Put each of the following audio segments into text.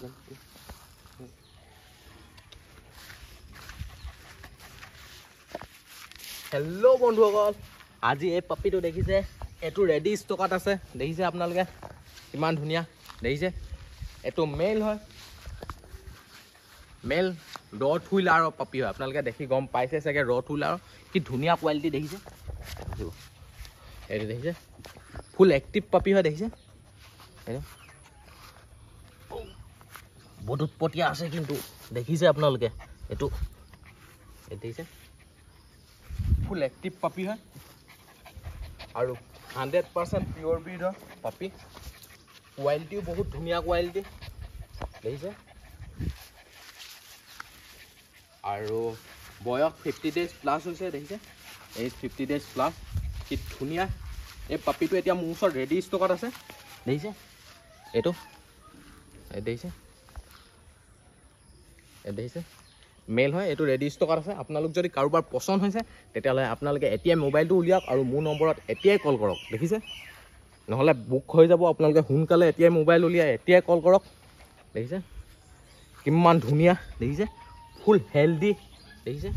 hello' বন্ধুসকল আজি এই পাপিটো দেখিছে এইটো ৰেডি ষ্টকত আছে দেখিছে আপোনালোকে ইমান ধুনীয়া দেখিছে এইটো মেল হয় মেল ৰথ হুইল আৰু পাপি হয় আপোনালোকে দেখি গম পাইছে চাগে ৰথ হুইল আৰু কি ধুনীয়া কোৱালিটি দেখিছে এইটো দেখিছে ফুল এক্টিভ পাপি হয় দেখিছে বহুত উৎপতীয়া আছে কিন্তু দেখিছে আপোনালোকে এইটো দেখিছে ফুল এক্টিভ পাপি হয় আৰু হাণ্ড্ৰেড পাৰ্চেণ্ট পিয়ৰ ব্ৰিড হয় পাপি কোৱালিটিও বহুত ধুনীয়া কোৱালিটি দেখিছে আৰু বয়স ফিফটি ডেজ প্লাছ হৈছে দেখিছে এই ফিফটি ডেজ প্লাছ কি ধুনীয়া এই পাপিটো এতিয়া মোৰ ওচৰত ৰেডি ষ্টকত আছে দেখিছে এইটো দেখিছে দেখিছে মেইল হয় এইটো ৰেডি ষ্টকত আছে আপোনালোক যদি কাৰোবাৰ পচন্দ হৈছে তেতিয়াহ'লে আপোনালোকে এতিয়াই মোবাইলটো উলিয়াওক আৰু মোৰ নম্বৰত এতিয়াই কল কৰক দেখিছে নহ'লে বুক হৈ যাব আপোনালোকে সোনকালে এতিয়াই মোবাইল উলিয়াই এতিয়াই কল কৰক দেখিছে কিমান ধুনীয়া দেখিছে ফুল হেল্ডি দেখিছে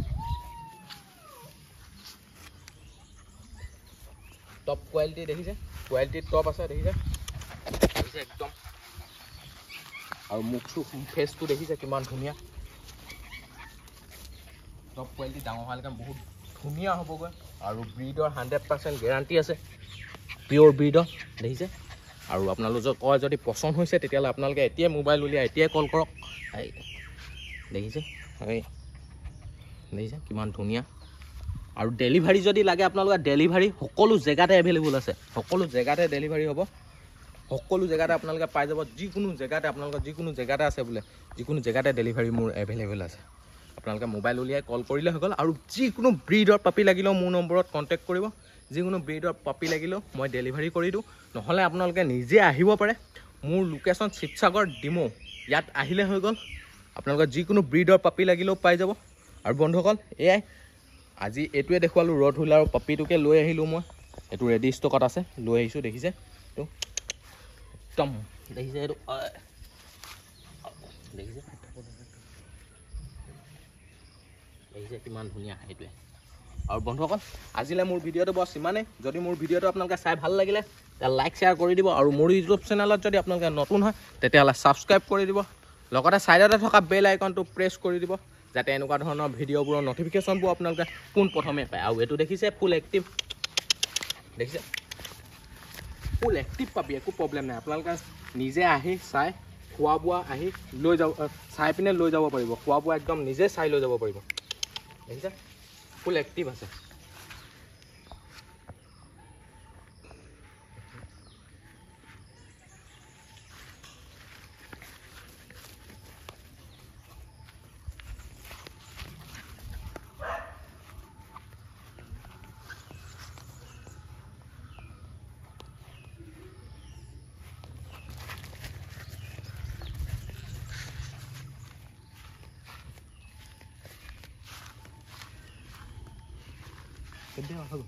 টপ কোৱালিটি দেখিছে কোৱালিটি টপ আছে দেখিছে দেখিছে একদম আৰু মুখটো ফেচটো দেখিছে কিমান ধুনীয়া টপ কোৱালিটি ডাঙৰ হোৱালৈকে বহুত ধুনীয়া হ'বগৈ আৰু ব্ৰীডৰ হাণ্ড্ৰেড পাৰ্চেণ্ট গেৰাণ্টি আছে পিয়'ৰ ব্ৰীডৰ দেখিছে আৰু আপোনালোকে কয় যদি পচন্দ হৈছে তেতিয়াহ'লে আপোনালোকে এতিয়াই মোবাইল উলিয়াই এতিয়াই কল কৰক দেখিছে দেখিছে কিমান ধুনীয়া আৰু ডেলিভাৰী যদি লাগে আপোনালোকে ডেলিভাৰী সকলো জেগাতে এভেইলেবল আছে সকলো জেগাতে ডেলিভাৰী হ'ব সকলো জেগাতে আপোনালোকে পাই যাব যিকোনো জেগাতে আপোনালোকৰ যিকোনো জেগাতে আছে বোলে যিকোনো জেগাতে ডেলিভাৰী মোৰ এভেইলেবল আছে আপোনালোকে মোবাইল উলিয়াই কল কৰিলে হৈ গ'ল আৰু যিকোনো ব্ৰীডৰ পাপি লাগিলেও মোৰ নম্বৰত কণ্টেক্ট কৰিব যিকোনো ব্ৰীডৰ পাপি লাগিলেও মই ডেলিভাৰী কৰি দিওঁ নহ'লে আপোনালোকে নিজে আহিব পাৰে মোৰ লোকেশ্যন শিৱসাগৰ ডিমৌ ইয়াত আহিলে হৈ গ'ল আপোনালোকে যিকোনো ব্ৰীডৰ পাপি লাগিলেও পাই যাব আৰু বন্ধুসকল এয়াই আজি এইটোৱে দেখুৱালোঁ ৰদ হ'ল আৰু পাপিটোকে লৈ আহিলোঁ মই এইটো ৰেডি ষ্টকত আছে লৈ আহিছোঁ দেখিছে এইটো একদম দেখিছে এইটো দেখিছে দেখিছে কিমান ধুনীয়া সেইটোৱে আৰু বন্ধুসকল আজিলৈ মোৰ ভিডিঅ'টো বছ ইমানেই যদি মোৰ ভিডিঅ'টো আপোনালোকে চাই ভাল লাগিলে তেতিয়া লাইক শ্বেয়াৰ কৰি দিব আৰু মোৰ ইউটিউব চেনেলত যদি আপোনালোকে নতুন হয় তেতিয়াহ'লে ছাবস্ক্ৰাইব কৰি দিব লগতে ছাইডতে থকা বেল আইকনটো প্ৰেছ কৰি দিব যাতে এনেকুৱা ধৰণৰ ভিডিঅ'বোৰৰ ন'টিফিকেশ্যনবোৰ আপোনালোকে পোনপ্ৰথমে পায় আৰু এইটো দেখিছে ফুল এক্টিভ দেখিছে ফুল এক্টিভ পাবি একো প্ৰব্লেম নাই আপোনালোকে নিজে আহি চাই খোৱা বোৱা আহি লৈ যাব চাই পিনে লৈ যাব পাৰিব খোৱা বোৱা একদম নিজে চাই লৈ যাব পাৰিব हुन्छ फुल एक्टिभ छ 对啊，哈喽。